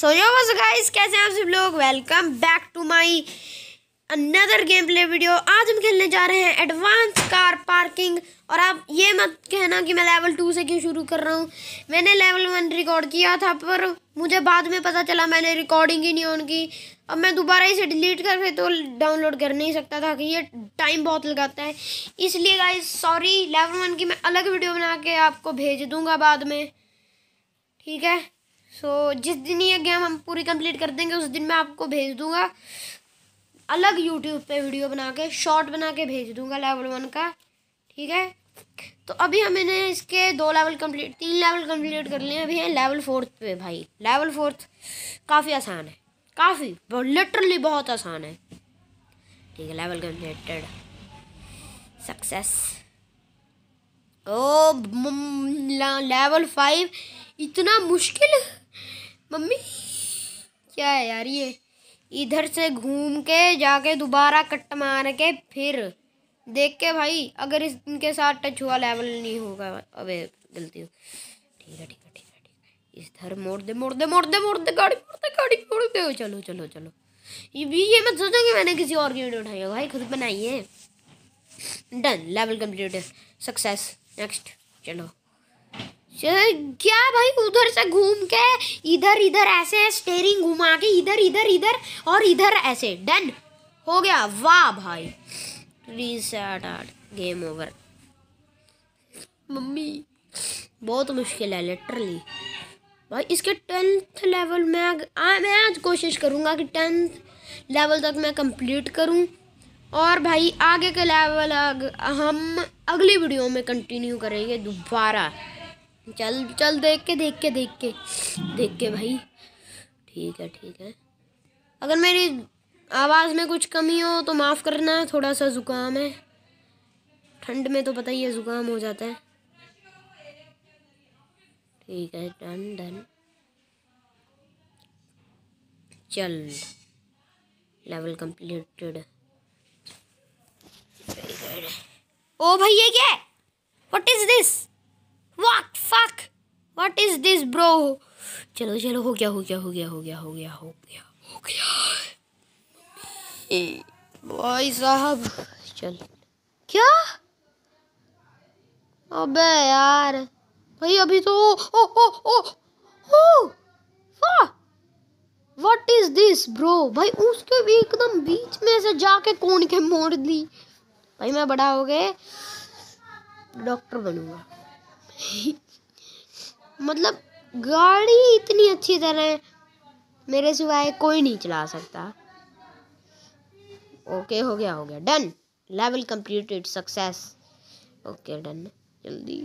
सो यो बस गाइस कैसे हैं आप सब लोग welcome back to my another game play video आज हम खेलने जा रहे हैं एडवांस कार पार्किंग और आप ये मत कहना कि मैं लेवल टू से क्यों शुरू कर रहा हूँ मैंने लेवल वन रिकॉर्ड किया था पर मुझे बाद में पता चला मैंने रिकॉर्डिंग ही नहीं ऑन की अब मैं दोबारा इसे डिलीट करके तो डाउनलोड कर नहीं सकता था कि ये टाइम बहुत लगाता है इसलिए गाइज सॉरी लेवल वन की मैं अलग वीडियो बना के आपको भेज दूँगा बाद में ठीक है सो so, जिस दिन ये गेम हम पूरी कंप्लीट कर देंगे उस दिन मैं आपको भेज दूंगा अलग यूट्यूब पे वीडियो बना के शॉर्ट बना के भेज दूंगा लेवल वन का ठीक है तो अभी हमने इसके दो लेवल कंप्लीट तीन लेवल कंप्लीट कर लिए अभी हैं लेवल फोर्थ पे भाई लेवल फोर्थ काफ़ी आसान है काफ़ी लिटरली बहुत आसान है ठीक है लेवल कंप्लीटेड सक्सेस ओ लेवल फाइव इतना मुश्किल मम्मी क्या है यार ये इधर से घूम के जाके दोबारा कट मार के फिर देख के भाई अगर इनके साथ टच हुआ लेवल नहीं होगा अबे गलती हो ठीक है ठीक है ठीक है ठीक है इधर मोड़ दे मोड़ दे मोड़ दे मोड़ दे गाड़ी मोड़ दे गाड़ी मोड़ दे चलो चलो चलो ये भी ये मत सोचो कि मैंने किसी और की वीडियो उठाई है भाई खुद बनाई है done level complete success next चलो क्या भाई उधर से घूम के इधर इधर ऐसे स्टेरिंग घुमा के इधर इधर इधर और इधर ऐसे डन हो गया वाह भाई रीसेट आर्ट गेम ओवर मम्मी बहुत मुश्किल है लिटरली भाई इसके टेंथ लेवल में आ, मैं आज कोशिश करूँगा कि टेंथ लेवल तक मैं कंप्लीट करूँ और भाई आगे के लेवल हम अगली वीडियो में कंटिन्यू करेंगे दोबारा चल चल देख के देख के देख के देख के भाई ठीक है ठीक है अगर मेरी आवाज़ में कुछ कमी हो तो माफ़ करना थोड़ा सा ज़ुकाम है ठंड में तो पता ही है ज़ुकाम हो जाता है ठीक है डन डन चल लेवल कंप्लीटेड ओ भाई ये क्या है what is this What fuck? What is this, bro? चलो चलो हो गया हो गया हो गया हो गया हो गया हो गया हो गया भाई साहब चल क्या अबे यार भाई अभी तो ओ ओ ओ ओ ओ वाह इज दिस ब्रो भाई उसके भी एकदम बीच में से जाके कोण के मोड़ दी भाई मैं बड़ा हो गए डॉक्टर बनूंगा मतलब गाड़ी इतनी अच्छी तरह मेरे सिवाय कोई नहीं चला सकता ओके हो गया हो गया done level completed success okay done जल्दी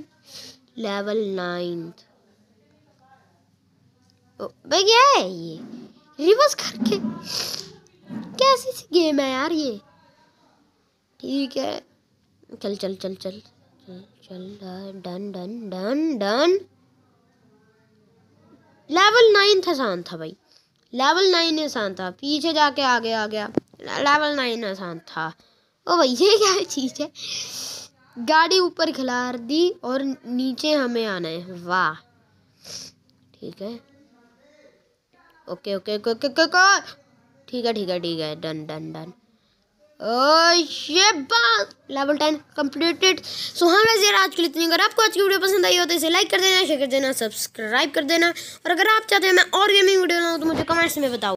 लेवल नाइन्थ oh, भाई क्या है ये रिवर्स करके कैसी सी गेम है यार ये ठीक है चल चल चल चल चल है done done done done level nine था आसान था भाई लेवल नाइन आसान था पीछे जाके आगे आ गया लेवल नाइन आसान था ओ भाई ये क्या चीज़ है गाड़ी ऊपर खिलार दी और नीचे हमें आना है वाह ठीक है ओके ओके ओके ओके ठीक है ठीक है ठीक है डन डन डन ये बात लेवल टेन कंप्लीटेड सो हाँ वैसे आज के लिए इतनी अगर आपको आज की वीडियो पसंद आई हो तो इसे लाइक कर देना शेयर कर देना सब्सक्राइब कर देना और अगर आप चाहते हैं मैं और गेमिंग वीडियो बनाऊँ तो मुझे कमेंट्स में बताओ